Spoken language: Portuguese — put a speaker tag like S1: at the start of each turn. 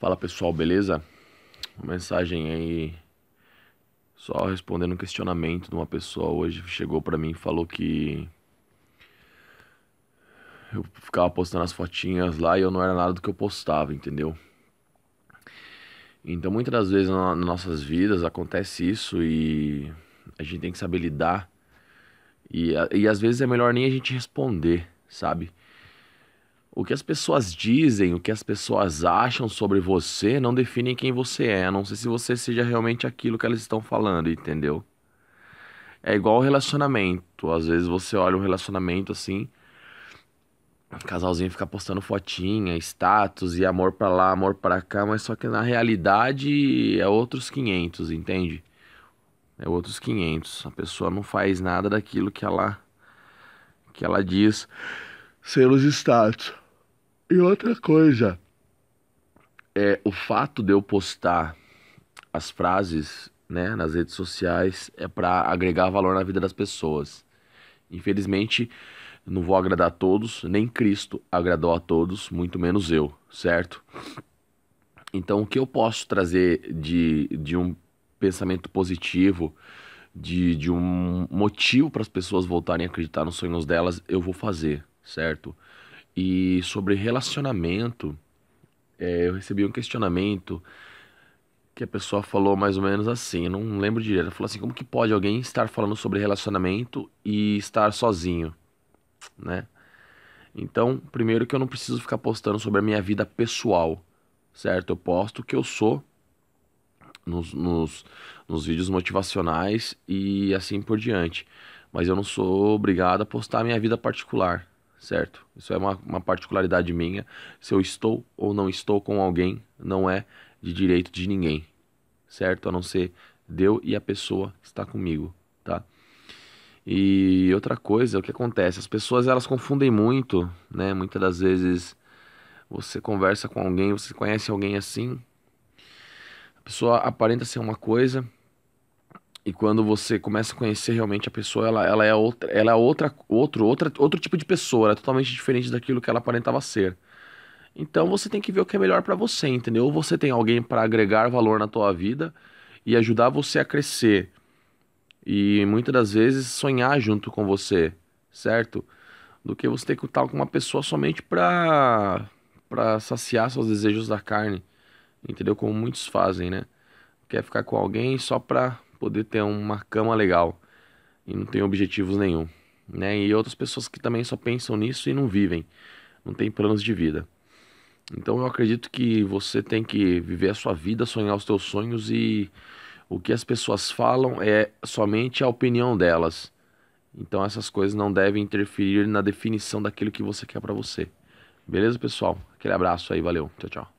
S1: Fala pessoal, beleza? Uma mensagem aí só respondendo um questionamento de uma pessoa hoje chegou para mim e falou que eu ficava postando as fotinhas lá e eu não era nada do que eu postava, entendeu? Então muitas das vezes nas nossas vidas acontece isso e a gente tem que saber lidar. E, e às vezes é melhor nem a gente responder, sabe? O que as pessoas dizem, o que as pessoas acham sobre você não define quem você é, a não ser se você seja realmente aquilo que elas estão falando, entendeu? É igual relacionamento. Às vezes você olha um relacionamento assim, um casalzinho fica postando fotinha, status e amor para lá, amor para cá, mas só que na realidade é outros 500, entende? É outros 500. A pessoa não faz nada daquilo que ela que ela diz selos status. E outra coisa, é o fato de eu postar as frases né, nas redes sociais é para agregar valor na vida das pessoas. Infelizmente, não vou agradar a todos, nem Cristo agradou a todos, muito menos eu, certo? Então, o que eu posso trazer de, de um pensamento positivo, de, de um motivo para as pessoas voltarem a acreditar nos sonhos delas, eu vou fazer, certo? E sobre relacionamento, é, eu recebi um questionamento que a pessoa falou mais ou menos assim, eu não lembro direito. Ela falou assim: como que pode alguém estar falando sobre relacionamento e estar sozinho, né? Então, primeiro que eu não preciso ficar postando sobre a minha vida pessoal, certo? Eu posto o que eu sou nos, nos, nos vídeos motivacionais e assim por diante. Mas eu não sou obrigado a postar a minha vida particular, certo? Isso é uma, uma particularidade minha. Se eu estou ou não estou com alguém, não é de direito de ninguém, certo? A não ser deu e a pessoa está comigo, tá? E outra coisa, o que acontece? As pessoas elas confundem muito, né? Muitas das vezes você conversa com alguém, você conhece alguém assim, a pessoa aparenta ser uma coisa, e quando você começa a conhecer realmente a pessoa, ela, ela é outra, ela é outra, outro, outra, outro tipo de pessoa, ela é totalmente diferente daquilo que ela aparentava ser. Então você tem que ver o que é melhor para você, entendeu? Ou você tem alguém para agregar valor na tua vida e ajudar você a crescer. E muitas das vezes sonhar junto com você, certo? Do que você ter que estar com uma pessoa somente para para saciar seus desejos da carne, entendeu? Como muitos fazem, né? Quer ficar com alguém só para poder ter uma cama legal e não tem objetivos nenhum, né? E outras pessoas que também só pensam nisso e não vivem, não tem planos de vida. Então eu acredito que você tem que viver a sua vida, sonhar os teus sonhos e o que as pessoas falam é somente a opinião delas. Então essas coisas não devem interferir na definição daquilo que você quer para você. Beleza, pessoal? Aquele abraço aí, valeu. Tchau, tchau.